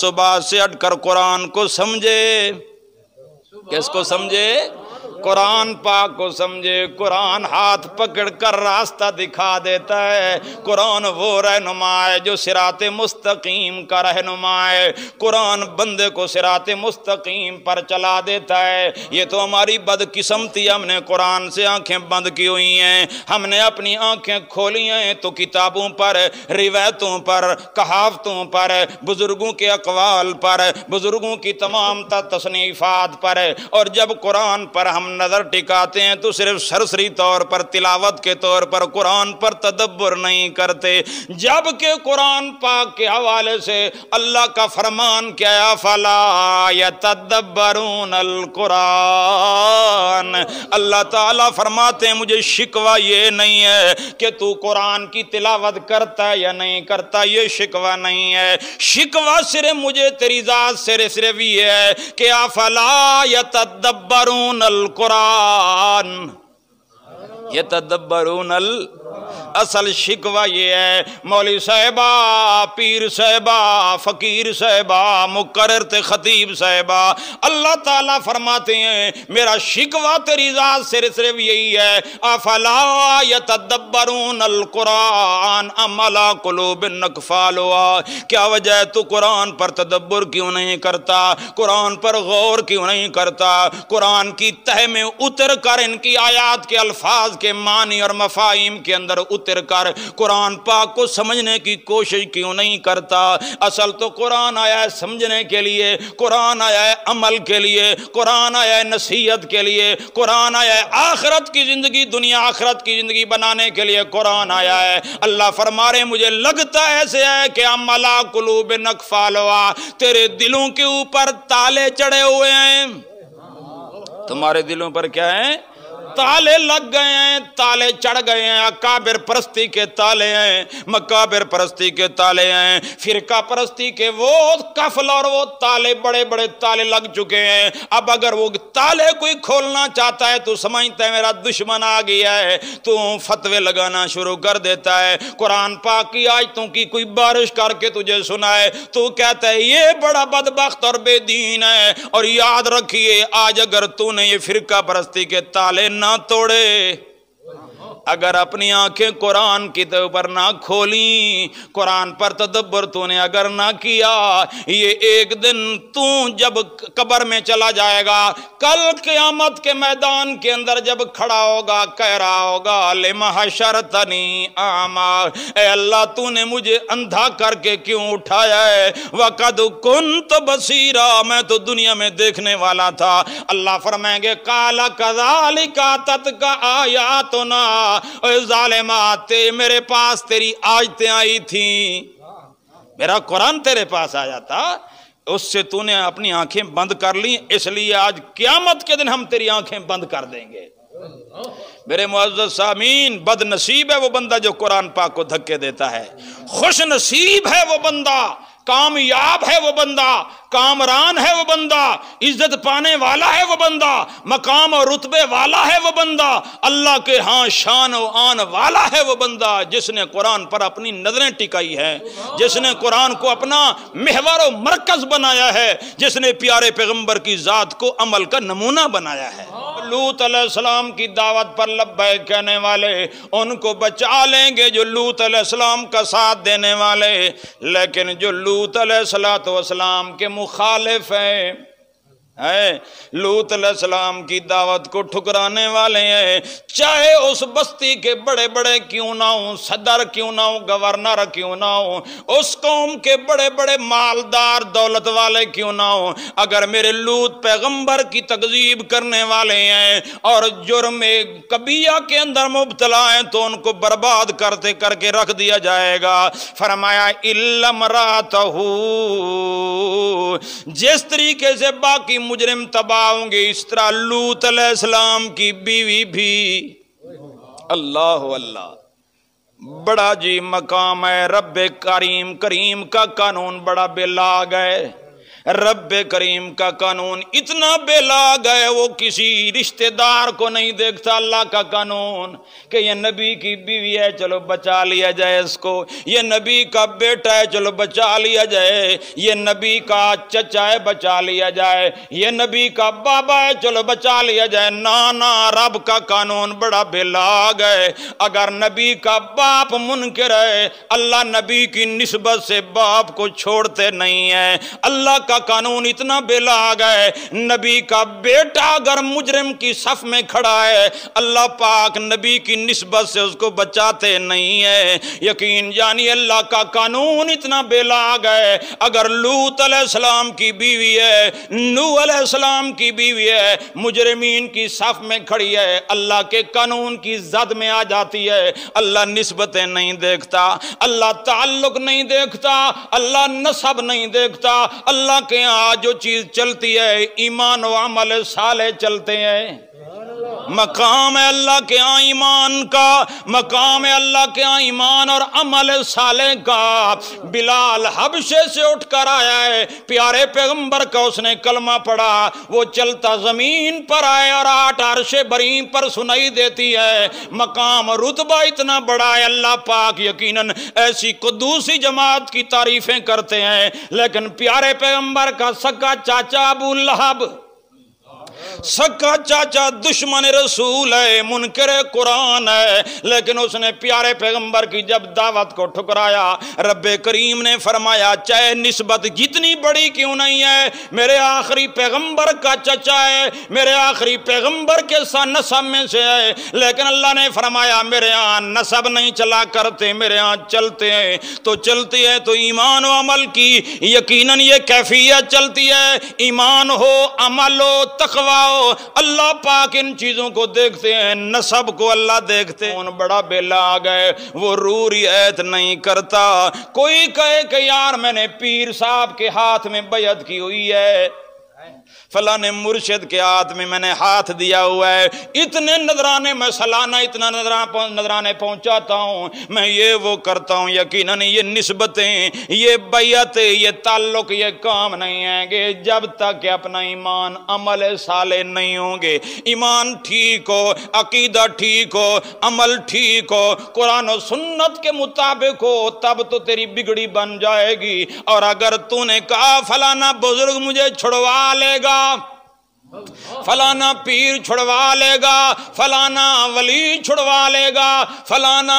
सुबह से अटकर कुरान को समझे किसको समझे कुरान पाक को समझे कुरान हाथ पकड़ कर रास्ता दिखा देता है कुरान वो रहनुमा है जो सिरात मुस्तकीम का रहनुमा है कुरान बंदे को सिरात मुस्तकीम पर चला देता है ये तो हमारी बदकिस्मती हमने कुरान से आंखें बंद की हुई हैं हमने अपनी आंखें खोली हैं तो किताबों पर रिवायतों पर कहावतों पर बुज़ुर्गों के अकवाल पर बुज़ुर्गों की तमाम तसनीफ़ात पर और जब कुरान पर हम हम नज़र टिकाते हैं तो सिर्फ सरसरी तौर पर तिलावत के तौर पर कुरान पर तदब्बर नहीं करते जबकि कुरान पाक के हवाले से अल्लाह का फरमान क्या फला तदब्बरून अल कुरान अल्लाह ताला फरमाते हैं मुझे शिकवा ये नहीं है कि तू कुरान की तिलावत करता है या नहीं करता ये शिकवा नहीं है शिकवा सिर्फ मुझे तेरी जात सिर्फ सिर्फ ये है कि अफला या तदब्बरून अल القرآن يتدبرون القرآن असल शिकवा ये है मौली साहबा पीर साहबा फ़कीर साहबा मुकर ख़तीब साहबा अल्लाह ताला फरमाते हैं मेरा शिकवा तेरी ज़ात सिर्फ सिर्फ यही है अफलाबरून अलकुरान अमला कलोब नकफालो क्या वजह तू कुरान पर तदब्बर क्यों नहीं करता कुरान पर गौर क्यों नहीं करता कुरान की तह में उतर कर इनकी आयात के अल्फाज के मानी और मफाइम के अंदर अंदर उतर कर कुरान पाक को समझने की कोशिश क्यों नहीं करता असल तो कुरान आया है समझने के लिए कुरान आया है अमल के लिए कुरान आया है नसीहत के लिए कुरान आया है आखरत की ज़िंदगी दुनिया आखरत की ज़िंदगी बनाने के लिए कुरान आया है अल्लाह फरमा रहे मुझे लगता ऐसे है कि अमला कुलूब नकफालवा तेरे दिलों के ऊपर ताले चढ़े हुए हैं तुम्हारे दिलों पर क्या है ताले लग गए हैं ताले चढ़ गए हैं अकाबिर परस्ती के ताले हैं मकाबिर परस्ती के ताले हैं फिरका परस्ती के वो कफल और वो ताले बड़े बड़े ताले लग चुके हैं अब अगर वो ताले कोई खोलना चाहता है तो समझता है मेरा दुश्मन आ गया है तू तो फतवे लगाना शुरू कर देता है कुरान पा की तू की कोई बारिश करके तुझे सुनाए तो कहता है ये बड़ा बदबख्त और बेदीन है और याद रखिए आज अगर तूने ये फिरका परस्ती के ताले न നാണത്തോടെ अगर अपनी आंखें कुरान की पर ना खोली कुरान पर तदब्बर तूने अगर ना किया ये एक दिन तू जब कब्र में चला जाएगा कल क्यामत के मैदान के अंदर जब खड़ा होगा कह रहा होगा लिमहशर तनी आमा अल्लाह तूने मुझे अंधा करके क्यों उठाया है वकद कुन तो बसीरा मैं तो दुनिया में देखने वाला था अल्लाह फरमाएंगे काला का तत् का आया तो ना जालिमा ते मेरे पास तेरी आयतें आई थी मेरा कुरान तेरे पास आ जाता उससे तूने अपनी आंखें बंद कर ली इसलिए आज क्यामत के दिन हम तेरी आंखें बंद कर देंगे मेरे मुआजत सामीन बद नसीब है वो बंदा जो कुरान पाक को धक्के देता है खुश नसीब है वो बंदा कामयाब है वो बंदा कामरान है वो बंदा इज्जत पाने वाला है वो बंदा मकाम और रुतबे वाला है वो बंदा अल्लाह के हाँ शान और आन वाला है वो बंदा जिसने कुरान पर अपनी नज़रें टिकाई है जिसने कुरान को अपना मेहवर व मरकज़ बनाया है जिसने प्यारे पैगम्बर की ज़ात को अमल का नमूना बनाया है लूत अलैहिस्सलाम की दावत पर लब्बैक कहने वाले उनको बचा लेंगे जो लूत अलैहिस्सलाम का साथ देने वाले लेकिन जो लूत अलैहिस्सलाम के मुख मुखालिफ हैं है लूत सलाम की दावत को ठुकराने वाले हैं चाहे उस बस्ती के बड़े बड़े क्यों ना हो सदर क्यों ना हो गवर्नर क्यों ना हो उस कौम के बड़े बड़े मालदार दौलत वाले क्यों ना हो अगर मेरे लूत पैगंबर की तकजीब करने वाले हैं और जुर्म कबिया के अंदर मुबतला है तो उनको बर्बाद करते करके रख दिया जाएगा फरमाया इलम रात जिस तरीके से बाकी मुजरिम तबाह होंगे इस तरह लूत अलैहिस्सलाम की बीवी भी अल्लाह अल्लाह बड़ा जी मकाम है रब करीम करीम का कानून बड़ा बेलाग है रब करीम का कानून इतना बेलाग है वो किसी रिश्तेदार को नहीं देखता अल्लाह का कानून कि ये नबी की बीवी है चलो बचा लिया जाए इसको ये नबी का बेटा है चलो बचा लिया जाए ये नबी का चचा है बचा लिया जाए ये नबी का बाबा है चलो बचा लिया जाए ना ना रब का कानून बड़ा बेलाग है अगर नबी का बाप मुनकर है अल्लाह नबी की नस्बत से बाप को छोड़ते नहीं है अल्लाह का का कानून इतना बेला आ गए नबी का बेटा अगर मुजरिम की सफ में खड़ा है अल्लाह पाक नबी की नस्बत से उसको बचाते नहीं है यकीन जानिए अल्लाह का कानून इतना बेला आ गए अगर लूत अलैहिस्सलाम की बीवी है नू अलैहिस्सलाम की बीवी है मुजरमीन की सफ में खड़ी है अल्लाह के कानून की जद में आ जाती है अल्लाह नस्बतें नहीं देखता अल्लाह ताल्लुक नहीं देखता अल्लाह नसब नहीं देखता अल्लाह के यहाँ जो चीज़ चलती है ईमान व अमल साले चलते हैं मकाम है अल्लाह के यहाँ ईमान का मकाम है अल्लाह के यहाँ ईमान और अमल साले का बिलाल हबशे से उठ कर आया है प्यारे पैगंबर का उसने कलमा पढ़ा वो चलता ज़मीन पर आए और आठ अरशे बरी पर सुनाई देती है मकाम रुतबा इतना बड़ा है अल्लाह पाक यकीनन ऐसी कुदूसी जमात की तारीफ़ें करते हैं लेकिन प्यारे पैगम्बर का सक्का चाचा अबू लहब सखा चाचा दुश्मन रसूल है मुनकर कुरान है लेकिन उसने प्यारे पैगंबर की जब दावत को ठुकराया रब्बे करीम ने फरमाया चाहे निस्बत जितनी बड़ी क्यों नहीं है मेरे आखिरी पैगंबर का चचा है मेरे आखिरी पैगंबर के साथ नसब में से है लेकिन अल्लाह ने फरमाया मेरे यहाँ नसब नहीं चला करते मेरे यहाँ चलते हैं तो चलती है तो ईमान व अमल की यकीन ये कैफियत चलती है ईमान हो अमल हो तखवा हो अल्लाह पाक इन चीज़ों को देखते हैं नसब को अल्लाह देखते हैं बड़ा बेला आ गए वो रूरी ऐत नहीं करता कोई कहे कि यार मैंने पीर साहब के हाथ हाथ में बैत की हुई है फलाने ने मुर्शद के हाथ में मैंने हाथ दिया हुआ है इतने नजराने मैं सलाना इतना नजरा नजराने पहुंचाता हूं मैं ये वो करता हूं यकीनन ये नस्बतें ये बैत ये ताल्लुक ये काम नहीं आएंगे जब तक अपना ईमान अमल साले नहीं होंगे ईमान ठीक हो अकीदा ठीक हो अमल ठीक हो कुरान सुन्नत के मुताबिक हो तब तो तेरी बिगड़ी बन जाएगी और अगर तूने कहा फलाना बुजुर्ग मुझे छुड़वा ले जाएगा फलाना पीर छुड़वा लेगा फलाना वली छुड़वा लेगा फलाना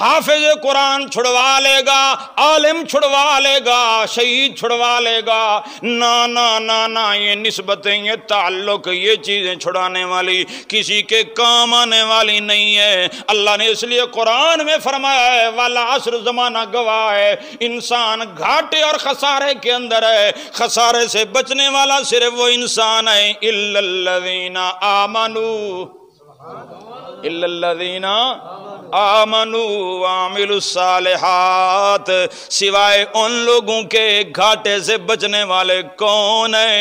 हाफिज कुरान छुड़वा लेगा आलिम छुड़वा लेगा शहीद छुड़वा लेगा ना ना ना ना ये नस्बतें ये ताल्लुक ये चीज़ें छुड़ाने वाली किसी के काम आने वाली नहीं है अल्लाह ने इसलिए कुरान में फरमाया है वाला असर जमाना गवाह है इंसान घाटे और खसारे के अंदर है खसारे से बचने वाला सिर्फ वो इंसान है इल्लल्लज़ीना आमनू इल्लल्लज़ीना आमनु वामिलुसालेहात सिवाय उन लोगों के घाटे से बचने वाले कौन है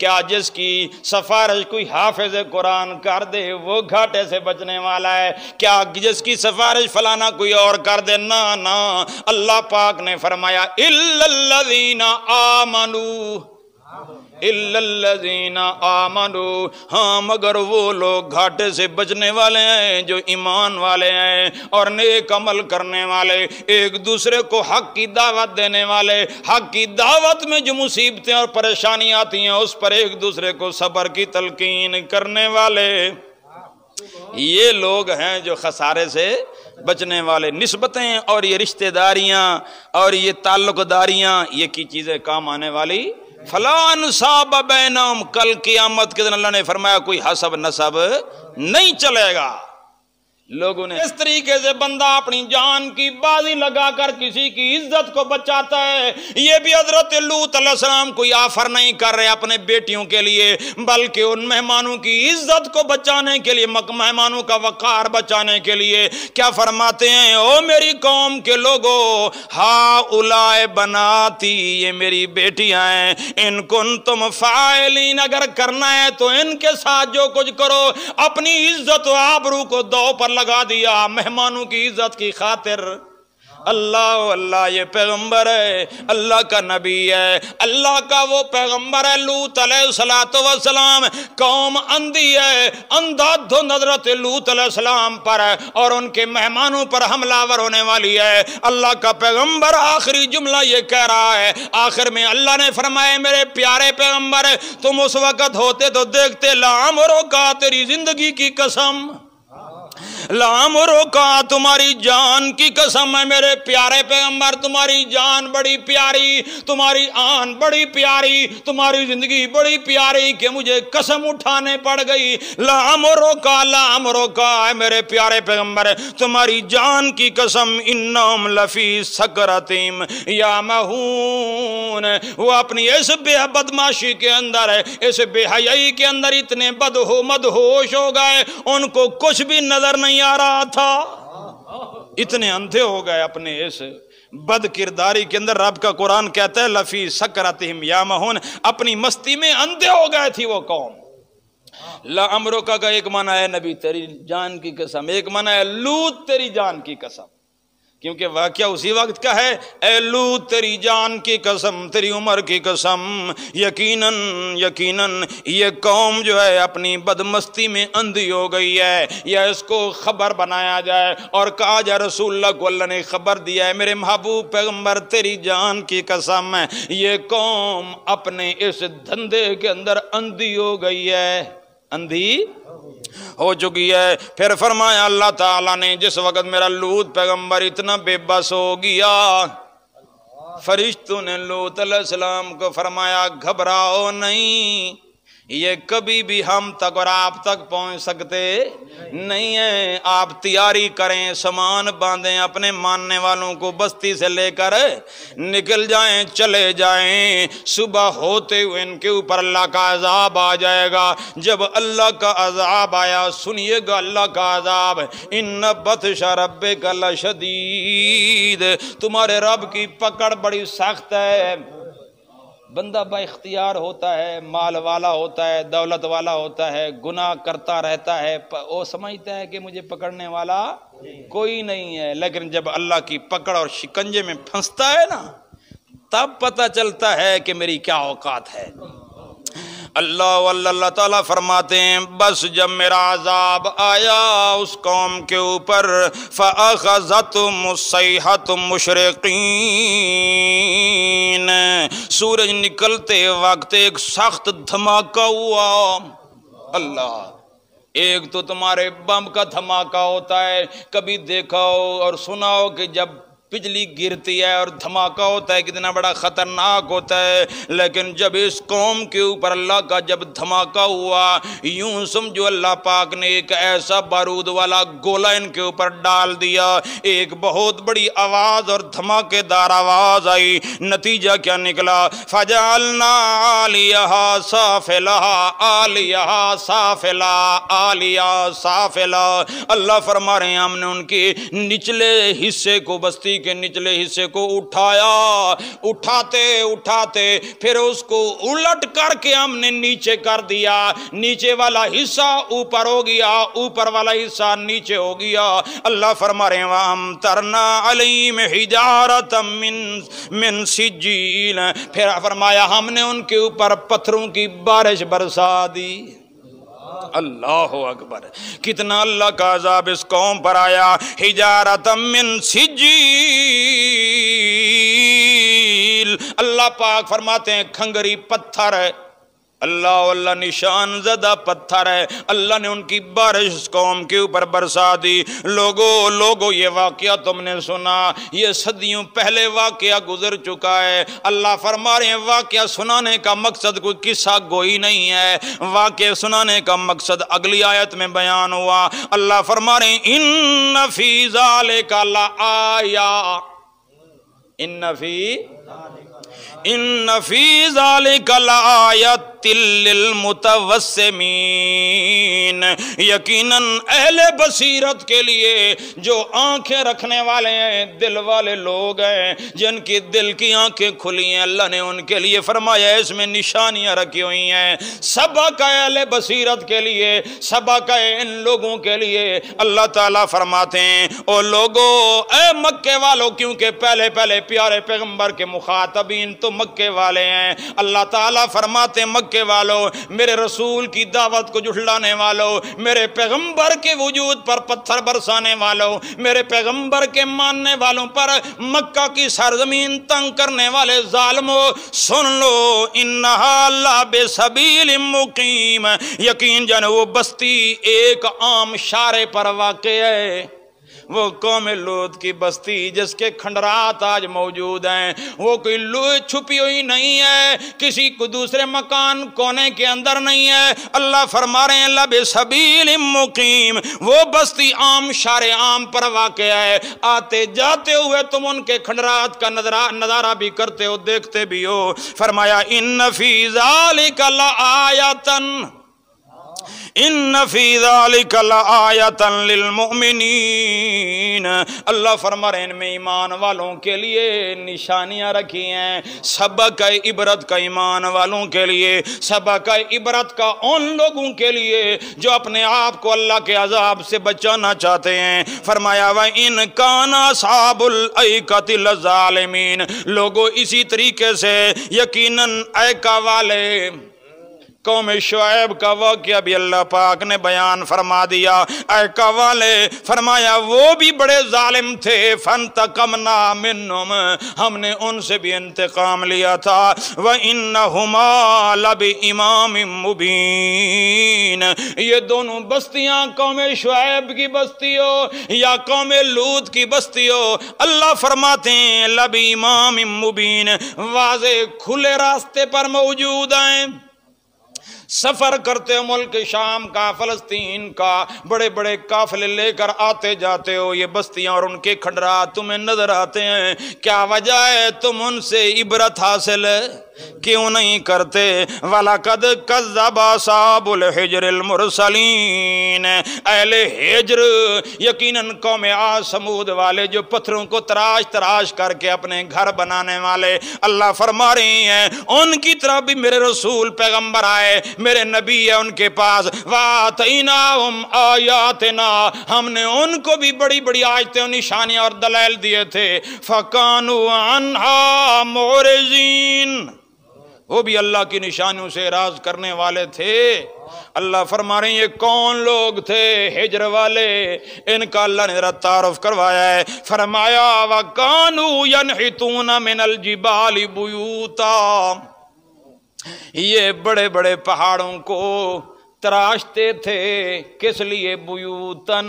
क्या जिसकी सफारिश कोई हाफिज कुरान कर दे वो घाटे से बचने वाला है क्या जिसकी सफारिश फलाना कोई और कर दे ना ना अल्लाह पाक ने फरमाया इल्लल्लज़ीना आमनु इल्लल्लजीना आमनो हाँ मगर वो लोग घाटे से बचने वाले हैं जो ईमान वाले हैं और नेक अमल करने वाले एक दूसरे को हक की दावत देने वाले हक की दावत में जो मुसीबतें और परेशानी आती हैं उस पर एक दूसरे को सब्र की तलकीन करने वाले ये लोग हैं जो खसारे से बचने वाले नस्बतें और ये रिश्तेदारियाँ और ये ताल्लुकदारियाँ ये की चीज़ें काम आने वाली फलान साहब बैनम कल की आमद के दिन अल्लाह ने फरमाया कोई हसब नसब नहीं चलेगा लोगों ने इस तरीके से बंदा अपनी जान की बाजी लगाकर किसी की इज्जत को बचाता है ये भी हजरत लूत अलैहिस्सलाम कोई आफर नहीं कर रहे अपने बेटियों के लिए बल्कि उन मेहमानों की इज्जत को बचाने के लिए मेहमानों का वकार बचाने के लिए क्या फरमाते हैं ओ मेरी कौम के लोगो हा उलाए बनाती ये मेरी बेटियां हैं इनको तुम फायलिन अगर करना है तो इनके साथ जो कुछ करो अपनी इज्जत आबरू को दो पर लगा दिया मेहमानों की इज्जत की खातिर अल्लाह अल्लाह ये पैगंबर है अल्लाह का नबी है अल्लाह का वो पैगंबर है लूत सलाम कौम अंधी है अंधा धुंध हजरत लूत सलाम पर है और उनके मेहमानों पर हमलावर होने वाली है अल्लाह का पैगंबर आखिरी जुमला ये कह रहा है आखिर में अल्लाह ने फरमाया मेरे प्यारे पैगंबर तुम उस वक़्त होते तो देखते लाम और तेरी जिंदगी की कसम लाम रोका तुम्हारी जान की कसम है मेरे प्यारे पैगंबर तुम्हारी जान बड़ी प्यारी तुम्हारी आन बड़ी प्यारी तुम्हारी जिंदगी बड़ी प्यारी कि मुझे कसम उठाने पड़ गई लाम रोका लाम रोका है मेरे प्यारे पैगंबर तुम्हारी जान की कसम इन्नाम लफी सकरतीम या महून वो अपनी इस बेह बदमाशी के अंदर है इस बेहयाई के अंदर इतने बदहो मदहोश हो गए उनको कुछ भी नजर नजर नहीं आ रहा था इतने अंधे हो गए अपने इस बद किरदारी के अंदर रब का कुरान कहते हैं लफी सकरात या महोन अपनी मस्ती में अंधे हो गए थी वो कौम ला अमरोका का एक माना है नबी तेरी जान की कसम एक माना है लूत तेरी जान की कसम क्योंकि वाक्य उसी वक्त का है एलू तेरी जान की कसम तेरी उम्र की कसम यकीनन यकीनन ये कौम जो है अपनी बदमस्ती में अंधी हो गई है या इसको खबर बनाया जाए और कहा जा रसूल को अल्लाह ने खबर दिया है मेरे महबूब पैगम्बर तेरी जान की कसम ये कौम अपने इस धंधे के अंदर अंधी हो गई है अंधी हो चुकी है फिर फरमाया अल्लाह ताला ने जिस वक्त मेरा लूत पैगंबर इतना बेबस हो गया फरिश्तों ने लूत सलाम को फरमाया घबराओ नहीं ये कभी भी हम तक और आप तक पहुंच सकते नहीं है आप तैयारी करें सामान बांधें अपने मानने वालों को बस्ती से लेकर निकल जाएं चले जाएं सुबह होते हुए इनके ऊपर अल्लाह का अजाब आ जाएगा जब अल्लाह का अजाब आया सुनिएगा अल्लाह का अजाब इन बदशा रब कल शदीद तुम्हारे रब की पकड़ बड़ी सख्त है बंदा बाख्तियार होता है माल वाला होता है दौलत वाला होता है गुनाह करता रहता है वो समझता है कि मुझे पकड़ने वाला कोई नहीं है लेकिन जब अल्लाह की पकड़ और शिकंजे में फंसता है ना तब पता चलता है कि मेरी क्या औकात है अल्लाह अल्लाह ताला फरमाते हैं बस जब मेरा आजाब आया उस कौम के ऊपर फ़ाखत मुसैहत मुशरकिन सूरज निकलते वक्त एक सख्त धमाका हुआ अल्लाह एक तो तुम्हारे बम का धमाका होता है कभी देखा हो और सुना हो कि जब बिजली गिरती है और धमाका होता है कितना बड़ा ख़तरनाक होता है लेकिन जब इस कौम के ऊपर अल्लाह का जब धमाका हुआ यूं समझो अल्लाह पाक ने एक ऐसा बारूद वाला गोला इनके ऊपर डाल दिया एक बहुत बड़ी आवाज़ और धमाकेदार आवाज़ आई नतीजा क्या निकला फजालना आलिया साफिला आलिया साफिला आलिया साफिला अल्लाह फरमा रहे हैं हमने उनके निचले हिस्से को बस्ती के निचले हिस्से को उठाया उठाते उठाते फिर उसको उलट करके हमने नीचे कर दिया नीचे वाला हिस्सा ऊपर हो गया ऊपर वाला हिस्सा नीचे हो गया अल्लाह फरमा वाम तरना अलीम हिजारत मिन मिन सिजील फिर फरमाया हमने उनके ऊपर पत्थरों की बारिश बरसा दी अल्लाह अकबर कितना अल्लाह का अजाब इस कौम पर आया हिजारत सिजील अल्लाह पाक फरमाते हैं खंगरी पत्थर है अल्लाह अल्लाह निशान ज़दा पत्थर है अल्लाह ने उनकी बारिश कौम के ऊपर बरसा दी लोगो लोगो ये वाक्य तुमने सुना ये सदियों पहले वाक्य गुजर चुका है अल्लाह फरमा रहे वाक्य सुनाने का मकसद कोई किस्सा गोई नहीं है वाक्य सुनाने का मकसद अगली आयत में बयान हुआ अल्लाह फरमा रहे इन नफीजा ले का ला आया इन नफी इन नफीजा ले का ला आयत तिल मुतवसमीन यकीनन अहले बसीरत के लिए जो आंखें रखने वाले हैं दिल वाले लोग हैं जिनकी दिल की आंखें खुली हैं अल्लाह ने उनके लिए फरमाया इसमें निशानियां रखी हुई हैं सबक है अहले बसीरत के लिए सबक है इन लोगों के लिए अल्लाह ताला फरमाते हैं ओ लोगो ए मक्के वालों क्योंकि पहले पहले प्यारे पैगंबर के मुखातबीन तो मक्के वाले हैं अल्लाह ताला फरमाते मक्के के वालों मेरे रसूल की दावत को जुटलाने वालों मेरे पैगंबर के वजूद पर पत्थर बरसाने वालों मेरे पैगंबर के मानने वालों पर मक्का की सरजमीन तंग करने वाले जालमो सुन लो इन्ना बेसबील मुकीम यकीन जन वो बस्ती एक आम शारे पर वाक़ है वो कौम लोत की बस्ती जिसके खंडरात आज मौजूद हैं वो कोई लू छुपी हुई नहीं है किसी को दूसरे मकान कोने के अंदर नहीं है अल्लाह फरमा रहे लब सबील मुकीम वो बस्ती आम शार आम पर वाक़ है आते जाते हुए तुम उनके खंडरात का नजरा नज़ारा भी करते हो देखते भी हो फरमाया इन नफीजा आयातन अल्लाह फरमा रहे इनमें ईमान वालों के लिए निशानियाँ रखी हैं सबक इबरत का ईमान वालों के लिए सबक इबरत का उन लोगों के लिए जो अपने आप को अल्लाह के अजाब से बचाना चाहते हैं फरमाया वह इन काना साबुल लोगों इसी तरीके से यकीनन ऐका वाले कौम शुएब का वाक्य अभी अल्लाह पाक ने बयान फरमा दिया अय कवाले फरमाया वो भी बड़े जालिम थे फन ना मिनुम हमने उनसे भी इंतकाम लिया था वह इन हमालब इमाम मुबीन ये दोनों बस्तियाँ कौम शुएब की बस्ती हो या कौम लूत की बस्ती हो अल्लाह फरमाते हैं लब इमाम मुबीन वाज खुले रास्ते पर मौजूद हैं सफ़र करते हो मुल्क शाम का फ़लस्तीन का बड़े बड़े काफिले लेकर आते जाते हो ये बस्तियां और उनके खंडरा तुम्हें नजर आते हैं क्या वजह है तुम उनसे इबरत हासिल क्यों नहीं करते वाला कद कबासाबुल हिजरल मुरसलीन अहले हिजर यकीन कौम आ समूद वाले जो पत्थरों को तराश तराश करके अपने घर बनाने वाले अल्लाह फरमा रही हैं उनकी तरफ भी मेरे रसूल पैगंबर आए मेरे नबी है उनके पास वातना आयातना हमने उनको भी बड़ी बड़ी आयतें निशानियां और दलाल दिए थे फ़कानु अनहा मोरजीन वो भी अल्लाह की निशानियों से राज करने वाले थे अल्लाह फरमा रहे ये कौन लोग थे हिजर वाले इनका अल्लाह ने तारफ करवाया है फरमाया वकानू कानू यन हितून मिनल जिबाली बुयूता ये बड़े बड़े पहाड़ों को तराशते थे किस लिए बुयूतन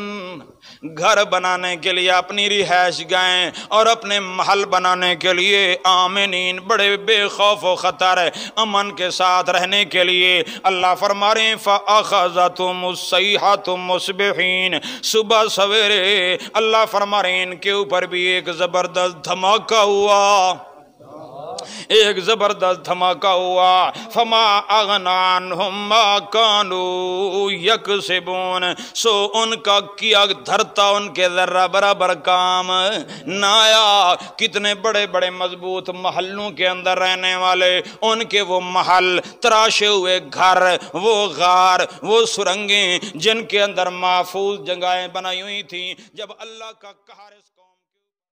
घर बनाने के लिए अपनी रिहाइश गए और अपने महल बनाने के लिए आमिन बड़े बेखौफ व ख़तर अमन के साथ रहने के लिए अल्लाह फरमारे फ़ाखा तुम सयाह तुम मुसबहन सुबह सवेरे अल्लाह फरमारे इनके ऊपर भी एक ज़बरदस्त धमाका हुआ एक ज़बरदस्त धमाका हुआ फमा अगनान कानू यक बोन सो उनका किया धरता उनके जरा बराबर काम नाया कितने बड़े बड़े मजबूत महलों के अंदर रहने वाले उनके वो महल तराशे हुए घर वो गार वो सुरंगें जिनके अंदर महफूज जगहें बनाई हुई थी जब अल्लाह का कहार